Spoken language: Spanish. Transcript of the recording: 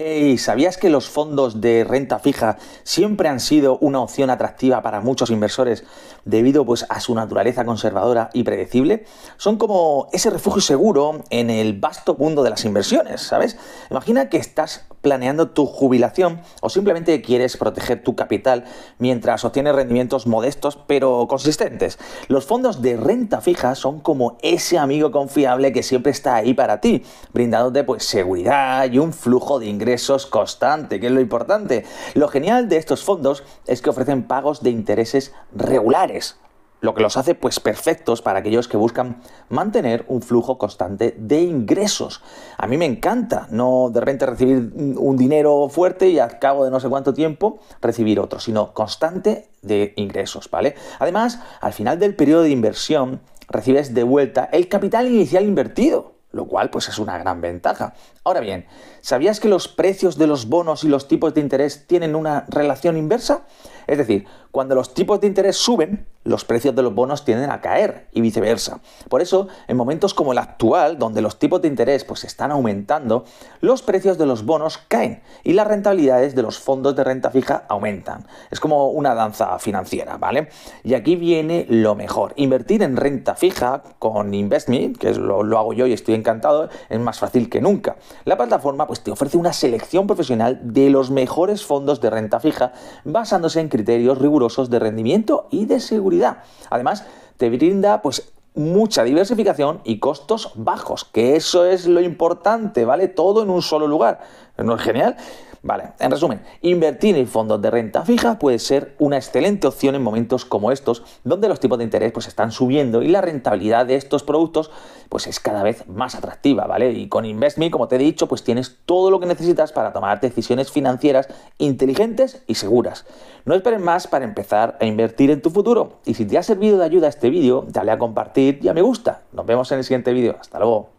Hey, ¿sabías que los fondos de renta fija siempre han sido una opción atractiva para muchos inversores debido pues, a su naturaleza conservadora y predecible? Son como ese refugio seguro en el vasto mundo de las inversiones, ¿sabes? Imagina que estás planeando tu jubilación o simplemente quieres proteger tu capital mientras obtienes rendimientos modestos pero consistentes. Los fondos de renta fija son como ese amigo confiable que siempre está ahí para ti, brindándote pues, seguridad y un flujo de ingresos constante, que es lo importante. Lo genial de estos fondos es que ofrecen pagos de intereses regulares lo que los hace pues perfectos para aquellos que buscan mantener un flujo constante de ingresos. A mí me encanta no de repente recibir un dinero fuerte y al cabo de no sé cuánto tiempo recibir otro, sino constante de ingresos, ¿vale? Además, al final del periodo de inversión recibes de vuelta el capital inicial invertido, lo cual pues es una gran ventaja. Ahora bien, ¿sabías que los precios de los bonos y los tipos de interés tienen una relación inversa? Es decir, cuando los tipos de interés suben, los precios de los bonos tienden a caer y viceversa. Por eso, en momentos como el actual, donde los tipos de interés pues están aumentando, los precios de los bonos caen y las rentabilidades de los fondos de renta fija aumentan. Es como una danza financiera, ¿vale? Y aquí viene lo mejor. Invertir en renta fija con InvestMe, que lo, hago yo y estoy encantado, es más fácil que nunca. La plataforma pues te ofrece una selección profesional de los mejores fondos de renta fija basándose en que criterios rigurosos de rendimiento y de seguridad. Además, te brinda pues mucha diversificación y costos bajos, que eso es lo importante, ¿vale? Todo en un solo lugar. ¿No es genial? Vale, en resumen, invertir en fondos de renta fija puede ser una excelente opción en momentos como estos, donde los tipos de interés pues están subiendo y la rentabilidad de estos productos pues es cada vez más atractiva, ¿vale? Y con InvestMe, como te he dicho, pues tienes todo lo que necesitas para tomar decisiones financieras inteligentes y seguras. No esperes más para empezar a invertir en tu futuro. Y si te ha servido de ayuda este vídeo, dale a compartir y a me gusta. Nos vemos en el siguiente vídeo. Hasta luego.